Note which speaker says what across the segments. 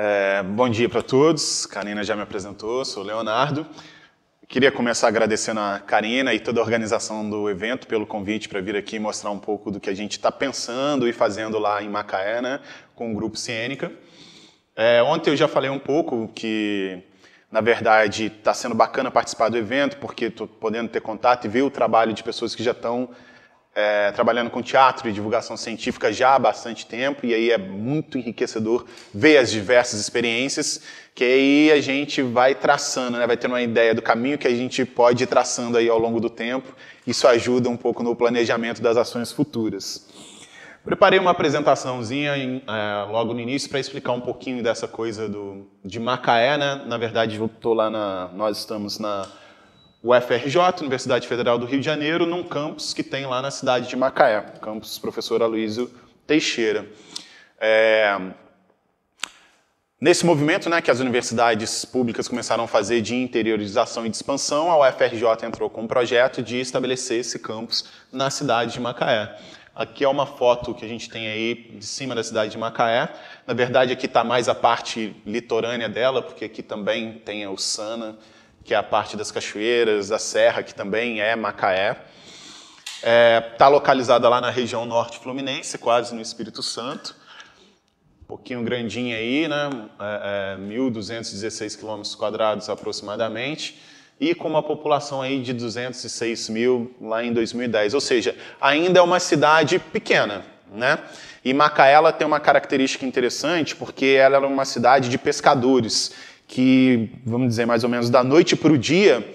Speaker 1: É, bom dia para todos. Karina já me apresentou, sou Leonardo. Queria começar agradecendo a Karina e toda a organização do evento pelo convite para vir aqui mostrar um pouco do que a gente está pensando e fazendo lá em Macaé, né, com o Grupo Ciênica. É, ontem eu já falei um pouco que, na verdade, está sendo bacana participar do evento, porque estou podendo ter contato e ver o trabalho de pessoas que já estão é, trabalhando com teatro e divulgação científica já há bastante tempo, e aí é muito enriquecedor ver as diversas experiências, que aí a gente vai traçando, né, vai tendo uma ideia do caminho que a gente pode ir traçando aí ao longo do tempo. Isso ajuda um pouco no planejamento das ações futuras. Preparei uma apresentaçãozinha em, é, logo no início para explicar um pouquinho dessa coisa do, de Macaé, né? Na verdade, eu lá na, nós estamos na UFRJ, Universidade Federal do Rio de Janeiro, num campus que tem lá na cidade de Macaé, campus Professor Aloysio Teixeira. É, nesse movimento né, que as universidades públicas começaram a fazer de interiorização e de expansão, a UFRJ entrou com um projeto de estabelecer esse campus na cidade de Macaé. Aqui é uma foto que a gente tem aí de cima da cidade de Macaé. Na verdade, aqui está mais a parte litorânea dela, porque aqui também tem a Ussana, que é a parte das cachoeiras, a serra, que também é Macaé. Está é, tá localizada lá na região norte fluminense, quase no Espírito Santo. Um pouquinho grandinha aí, né? É, é, 1.216 quilômetros quadrados aproximadamente e com uma população aí de 206 mil lá em 2010. Ou seja, ainda é uma cidade pequena. Né? E Macaela tem uma característica interessante, porque ela era uma cidade de pescadores, que, vamos dizer, mais ou menos da noite para o dia,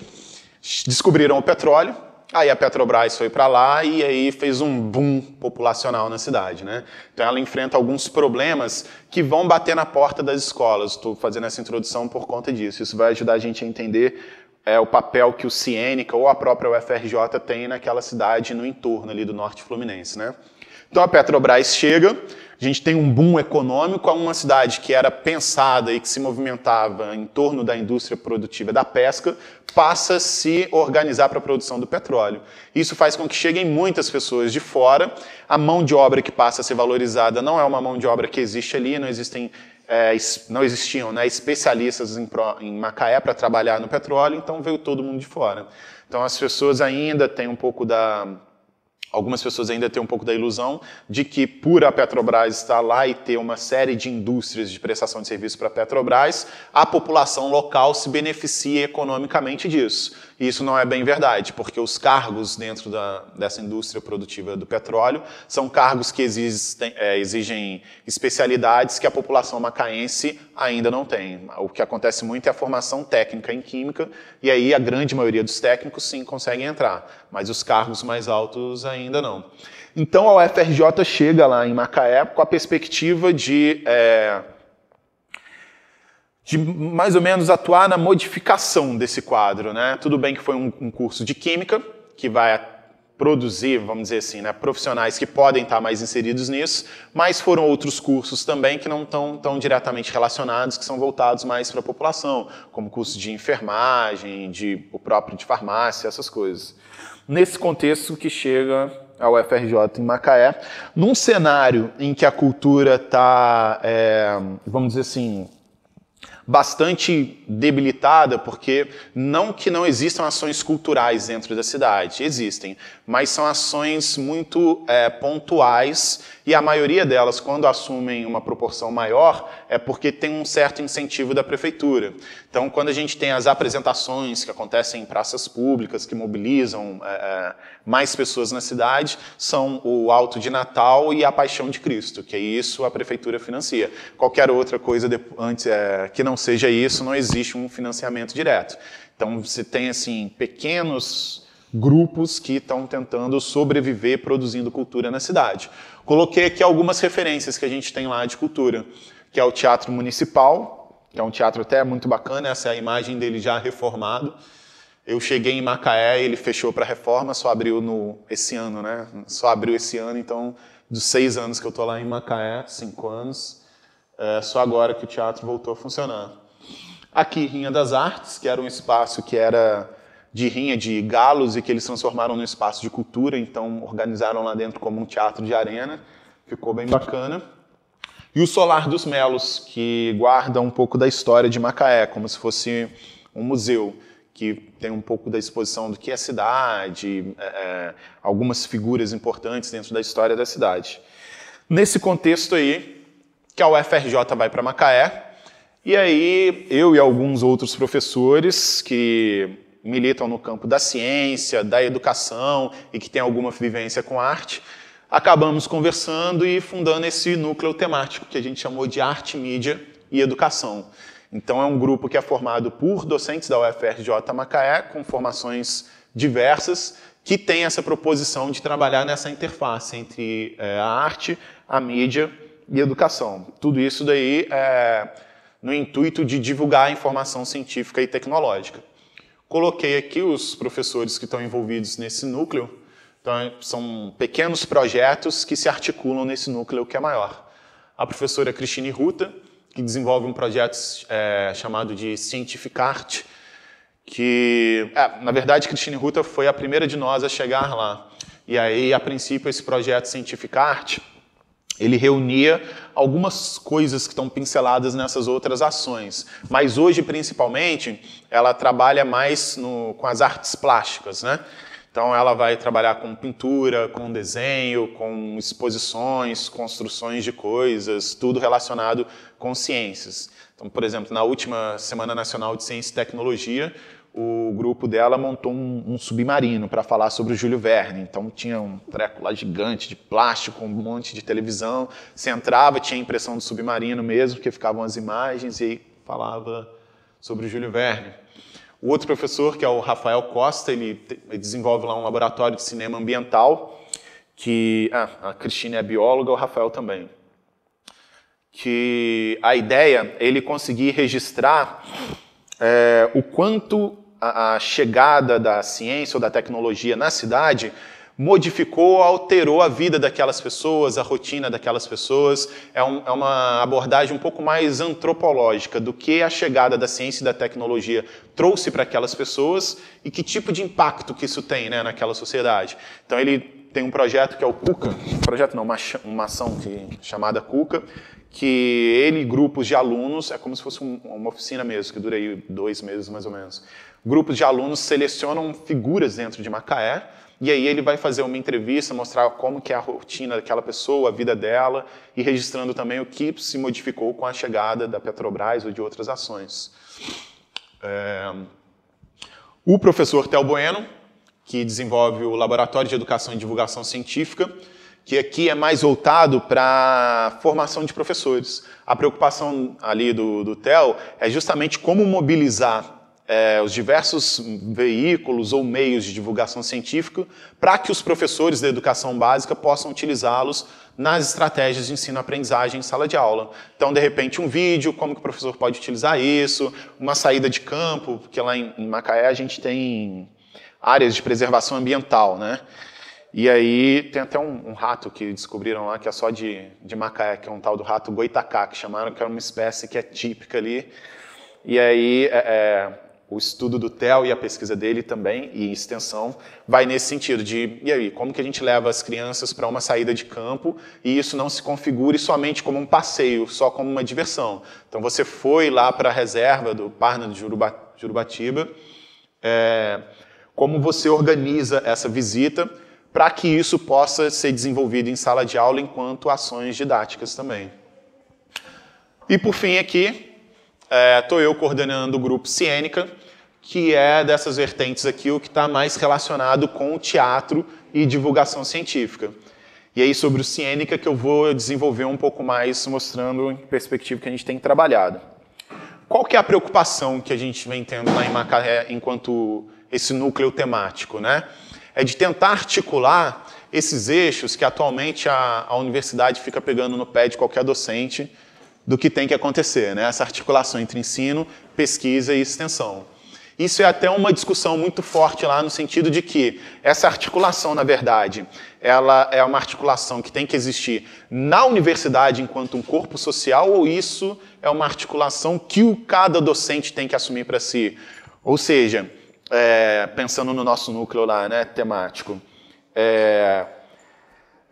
Speaker 1: descobriram o petróleo, Aí a Petrobras foi para lá e aí fez um boom populacional na cidade, né? Então ela enfrenta alguns problemas que vão bater na porta das escolas. Estou fazendo essa introdução por conta disso. Isso vai ajudar a gente a entender é, o papel que o Ciênica ou a própria UFRJ tem naquela cidade no entorno ali do norte fluminense, né? Então a Petrobras chega, a gente tem um boom econômico, a uma cidade que era pensada e que se movimentava em torno da indústria produtiva da pesca, passa a se organizar para a produção do petróleo. Isso faz com que cheguem muitas pessoas de fora, a mão de obra que passa a ser valorizada não é uma mão de obra que existe ali, não existem é, não existiam né, especialistas em, em Macaé para trabalhar no petróleo, então veio todo mundo de fora. Então as pessoas ainda têm um pouco da Algumas pessoas ainda têm um pouco da ilusão de que, por a Petrobras estar lá e ter uma série de indústrias de prestação de serviço para a Petrobras, a população local se beneficia economicamente disso. E isso não é bem verdade, porque os cargos dentro da, dessa indústria produtiva do petróleo são cargos que existem, é, exigem especialidades que a população macaense ainda não tem. O que acontece muito é a formação técnica em química, e aí a grande maioria dos técnicos sim consegue entrar, mas os cargos mais altos ainda não. Então a UFRJ chega lá em Macaé com a perspectiva de. É, de mais ou menos atuar na modificação desse quadro. Né? Tudo bem que foi um, um curso de química, que vai produzir, vamos dizer assim, né, profissionais que podem estar mais inseridos nisso, mas foram outros cursos também que não estão tão diretamente relacionados, que são voltados mais para a população, como curso de enfermagem, de, o próprio de farmácia, essas coisas. Nesse contexto que chega ao UFRJ em Macaé, num cenário em que a cultura está, é, eh, vamos dizer assim, bastante debilitada, porque não que não existam ações culturais dentro da cidade, existem, mas são ações muito é, pontuais e a maioria delas, quando assumem uma proporção maior, é porque tem um certo incentivo da prefeitura. Então, quando a gente tem as apresentações que acontecem em praças públicas, que mobilizam é, é, mais pessoas na cidade, são o Alto de Natal e a Paixão de Cristo, que é isso a prefeitura financia. Qualquer outra coisa antes, é, que não seja isso, não existe um financiamento direto. Então, você tem assim pequenos grupos que estão tentando sobreviver produzindo cultura na cidade. Coloquei aqui algumas referências que a gente tem lá de cultura que é o Teatro Municipal, que é um teatro até muito bacana, essa é a imagem dele já reformado. Eu cheguei em Macaé, ele fechou para reforma, só abriu no esse ano, né? Só abriu esse ano, então dos seis anos que eu tô lá em Macaé, cinco anos, é só agora que o teatro voltou a funcionar. Aqui Rinha das Artes, que era um espaço que era de rinha de galos e que eles transformaram num espaço de cultura, então organizaram lá dentro como um teatro de arena, ficou bem bacana. E o Solar dos Melos, que guarda um pouco da história de Macaé, como se fosse um museu, que tem um pouco da exposição do que é a cidade, é, é, algumas figuras importantes dentro da história da cidade. Nesse contexto aí, que a UFRJ vai para Macaé, e aí eu e alguns outros professores que militam no campo da ciência, da educação e que têm alguma vivência com arte, acabamos conversando e fundando esse núcleo temático que a gente chamou de Arte, Mídia e Educação. Então, é um grupo que é formado por docentes da UFRJ Macaé, com formações diversas, que tem essa proposição de trabalhar nessa interface entre é, a arte, a mídia e a educação. Tudo isso daí é, no intuito de divulgar a informação científica e tecnológica. Coloquei aqui os professores que estão envolvidos nesse núcleo, então, são pequenos projetos que se articulam nesse núcleo que é maior. A professora Cristine Ruta, que desenvolve um projeto é, chamado de Art, que, é, na verdade, Cristine Ruta foi a primeira de nós a chegar lá. E aí, a princípio, esse projeto Art ele reunia algumas coisas que estão pinceladas nessas outras ações. Mas hoje, principalmente, ela trabalha mais no, com as artes plásticas, né? Então ela vai trabalhar com pintura, com desenho, com exposições, construções de coisas, tudo relacionado com ciências. Então, por exemplo, na última Semana Nacional de Ciência e Tecnologia, o grupo dela montou um, um submarino para falar sobre o Júlio Verne. Então tinha um treco lá gigante de plástico, um monte de televisão. Você entrava, tinha a impressão do submarino mesmo, porque ficavam as imagens e aí falava sobre o Júlio Verne. O outro professor, que é o Rafael Costa, ele, ele desenvolve lá um laboratório de cinema ambiental, que ah, a Cristina é bióloga, o Rafael também. Que a ideia é ele conseguir registrar é, o quanto a, a chegada da ciência ou da tecnologia na cidade modificou, alterou a vida daquelas pessoas, a rotina daquelas pessoas. É, um, é, uma abordagem um pouco mais antropológica do que a chegada da ciência e da tecnologia trouxe para aquelas pessoas e que tipo de impacto que isso tem né, naquela sociedade. Então ele tem um projeto que é o Cuca, projeto não, uma, uma ação que, chamada Cuca, que ele e grupos de alunos, é como se fosse um, uma oficina mesmo, que dura aí dois meses mais ou menos, grupos de alunos selecionam figuras dentro de Macaé, e aí ele vai fazer uma entrevista, mostrar como que é a rotina daquela pessoa, a vida dela, e registrando também o que se modificou com a chegada da Petrobras ou de outras ações. É... O professor Tel Bueno, que desenvolve o Laboratório de Educação e Divulgação Científica, que aqui é mais voltado para formação de professores. A preocupação ali do, do TEL é justamente como mobilizar é, os diversos veículos ou meios de divulgação científica para que os professores da educação básica possam utilizá-los nas estratégias de ensino-aprendizagem em sala de aula. Então, de repente, um vídeo, como que o professor pode utilizar isso, uma saída de campo, porque lá em, Macaé a gente tem áreas de preservação ambiental, né? E aí tem até um, um, rato que descobriram lá que é só de, de Macaé, que é um tal do rato goitacá, que chamaram que é uma espécie que é típica ali. E aí é, é o estudo do TEL e a pesquisa dele também, e extensão, vai nesse sentido de, e aí, como que a gente leva as crianças para uma saída de campo e isso não se configure somente como um passeio, só como uma diversão. Então, você foi lá para a reserva do Parna de Jurubatiba, é, como você organiza essa visita para que isso possa ser desenvolvido em sala de aula enquanto ações didáticas também. E, por fim, aqui, estou é, eu coordenando o grupo Ciênica, que é dessas vertentes aqui o que está mais relacionado com o teatro e divulgação científica. E aí sobre o Cienica que eu vou desenvolver um pouco mais, mostrando em perspectiva que a gente tem trabalhado. Qual que é a preocupação que a gente vem tendo lá em Macaé enquanto esse núcleo temático, né? É de tentar articular esses eixos que atualmente a, a universidade fica pegando no pé de qualquer docente do que tem que acontecer, né? Essa articulação entre ensino, pesquisa e extensão. Isso é até uma discussão muito forte lá no sentido de que essa articulação, na verdade, ela é uma articulação que tem que existir na universidade enquanto um corpo social ou isso é uma articulação que o cada docente tem que assumir para si. Ou seja, é, pensando no nosso núcleo lá, né, temático, é,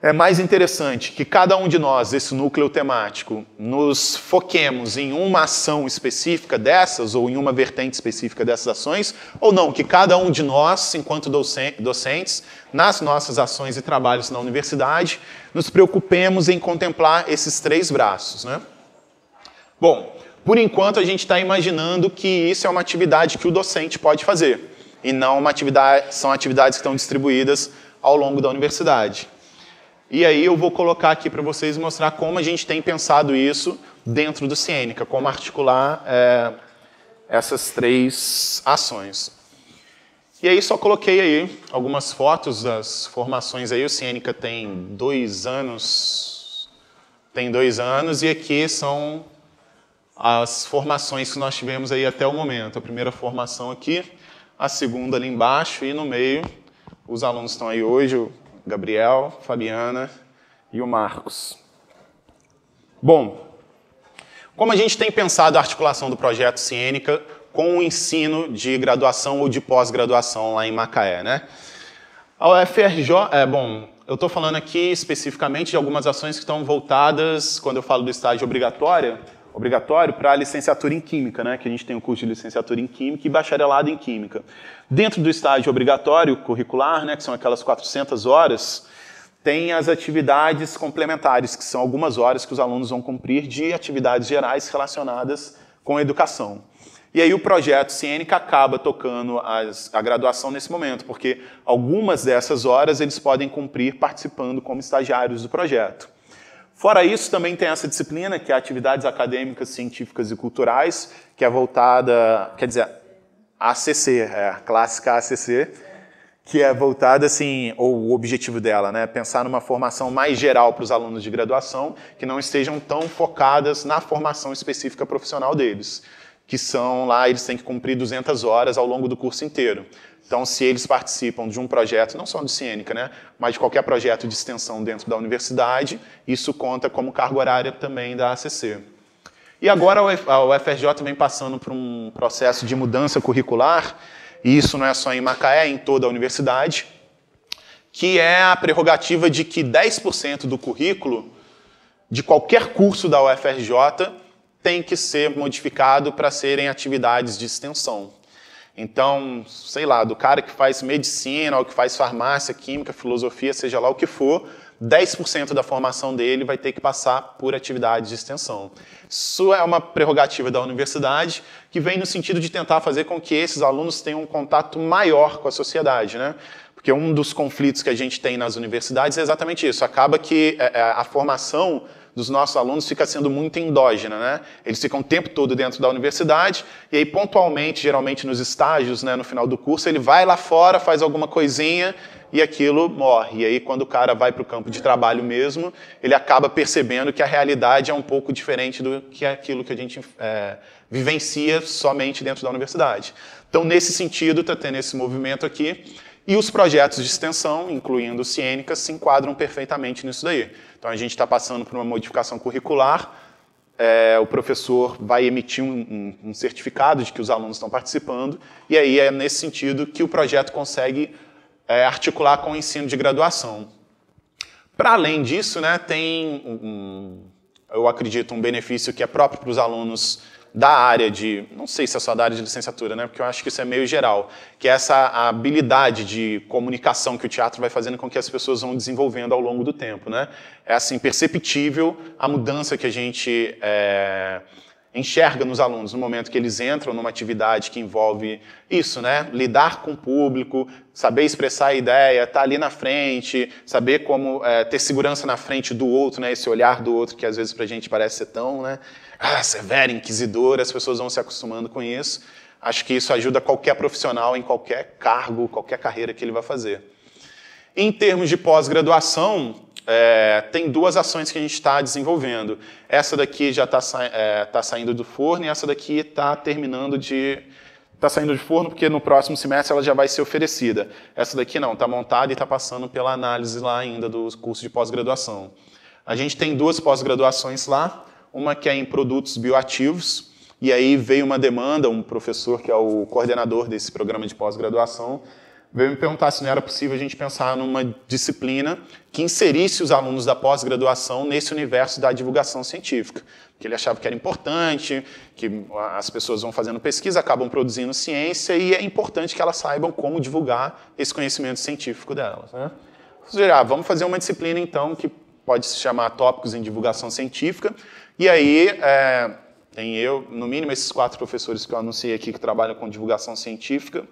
Speaker 1: é mais interessante que cada um de nós, esse núcleo temático, nos foquemos em uma ação específica dessas ou em uma vertente específica dessas ações, ou não, que cada um de nós, enquanto docentes, nas nossas ações e trabalhos na universidade, nos preocupemos em contemplar esses três braços. Né? Bom, por enquanto a gente está imaginando que isso é uma atividade que o docente pode fazer, e não uma atividade, são atividades que estão distribuídas ao longo da universidade. E aí eu vou colocar aqui para vocês mostrar como a gente tem pensado isso dentro do Ciênica, como articular é, essas três ações. E aí só coloquei aí algumas fotos das formações aí. O Ciênica tem dois anos, tem dois anos, e aqui são as formações que nós tivemos aí até o momento. A primeira formação aqui, a segunda ali embaixo e no meio. Os alunos estão aí hoje, Gabriel, Fabiana e o Marcos. Bom, como a gente tem pensado a articulação do projeto Ciênica com o ensino de graduação ou de pós-graduação lá em Macaé, né? A UFRJ, é bom, eu estou falando aqui especificamente de algumas ações que estão voltadas, quando eu falo do estágio obrigatório, obrigatório para a licenciatura em Química, né, que a gente tem o curso de licenciatura em Química e bacharelado em Química. Dentro do estágio obrigatório curricular, né, que são aquelas 400 horas, tem as atividades complementares, que são algumas horas que os alunos vão cumprir de atividades gerais relacionadas com a educação. E aí o projeto Ciênica acaba tocando as, a graduação nesse momento, porque algumas dessas horas eles podem cumprir participando como estagiários do projeto. Fora isso, também tem essa disciplina, que é atividades acadêmicas, científicas e culturais, que é voltada, quer dizer, ACC, é a clássica ACC, que é voltada assim, ou o objetivo dela, né, pensar numa formação mais geral para os alunos de graduação, que não estejam tão focadas na formação específica profissional deles, que são lá eles têm que cumprir 200 horas ao longo do curso inteiro. Então, se eles participam de um projeto, não só do Ciênica, né, mas de qualquer projeto de extensão dentro da universidade, isso conta como cargo horário também da ACC. E agora a UFRJ vem passando por um processo de mudança curricular, e isso não é só em Macaé, é em toda a universidade, que é a prerrogativa de que 10% do currículo de qualquer curso da UFRJ tem que ser modificado para serem atividades de extensão. Então, sei lá, do cara que faz medicina, ou que faz farmácia, química, filosofia, seja lá o que for, 10% da formação dele vai ter que passar por atividades de extensão. Isso é uma prerrogativa da universidade que vem no sentido de tentar fazer com que esses alunos tenham um contato maior com a sociedade, né? Porque um dos conflitos que a gente tem nas universidades é exatamente isso. Acaba que é, é, a formação dos nossos alunos fica sendo muito endógena, né? Eles ficam o tempo todo dentro da universidade e aí pontualmente, geralmente nos estágios, né, no final do curso, ele vai lá fora, faz alguma coisinha e aquilo morre. E aí quando o cara vai para o campo de trabalho mesmo, ele acaba percebendo que a realidade é um pouco diferente do que aquilo que a gente é, vivencia somente dentro da universidade. Então, nesse sentido, está tendo esse movimento aqui. E os projetos de extensão, incluindo o Cienica, se enquadram perfeitamente nisso daí. Então a gente está passando por uma modificação curricular, é, o professor vai emitir um, um, um certificado de que os alunos estão participando, e aí é nesse sentido que o projeto consegue é, articular com o ensino de graduação. Para além disso, né, tem, um, eu acredito, um benefício que é próprio para os alunos da área de, não sei se é só da área de licenciatura, né, porque eu acho que isso é meio geral, que é essa habilidade de comunicação que o teatro vai fazendo com que as pessoas vão desenvolvendo ao longo do tempo. Né? É assim, perceptível a mudança que a gente é, enxerga nos alunos no momento que eles entram numa atividade que envolve isso, né? Lidar com o público, saber expressar a ideia, estar tá ali na frente, saber como é, ter segurança na frente do outro, né? Esse olhar do outro que às vezes para a gente parece ser tão, né? Ah, severo, inquisidor, as pessoas vão se acostumando com isso. Acho que isso ajuda qualquer profissional em qualquer cargo, qualquer carreira que ele vai fazer. Em termos de pós-graduação, é, tem duas ações que a gente está desenvolvendo. Essa daqui já está sa é, tá saindo do forno e essa daqui está terminando de. Está saindo de forno porque no próximo semestre ela já vai ser oferecida. Essa daqui não, está montada e está passando pela análise lá ainda dos cursos de pós-graduação. A gente tem duas pós-graduações lá, uma que é em produtos bioativos, e aí veio uma demanda, um professor que é o coordenador desse programa de pós-graduação, veio me perguntar se não era possível a gente pensar numa disciplina que inserisse os alunos da pós-graduação nesse universo da divulgação científica, que ele achava que era importante, que as pessoas vão fazendo pesquisa, acabam produzindo ciência e é importante que elas saibam como divulgar esse conhecimento científico delas. Né? ah, vamos fazer uma disciplina então que pode se chamar tópicos em divulgação científica e aí é, tem eu, no mínimo esses quatro professores que eu anunciei aqui que trabalham com divulgação científica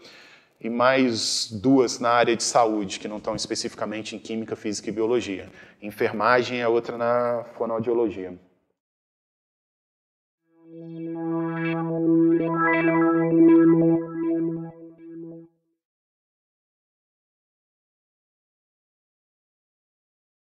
Speaker 1: e mais duas na área de saúde, que não estão especificamente em química, física e biologia. Enfermagem a é outra na fonoaudiologia.